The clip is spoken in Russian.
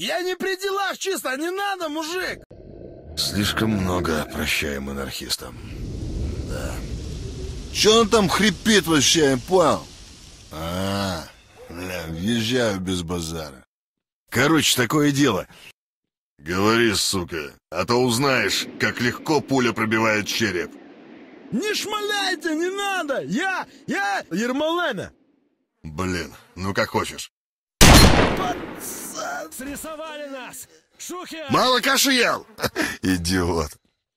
Я не при делах чисто, не надо, мужик! Слишком много прощаем анархистам. Да. Че он там хрипит вообще, я понял? А, бля, въезжаю без базара. Короче, такое дело. Говори, сука, а то узнаешь, как легко пуля пробивает череп. Не шмаляйте, не надо! Я, я Ермолена! Блин, ну как хочешь. Срисовали нас! Шухер! Мало каши ел! Идиот!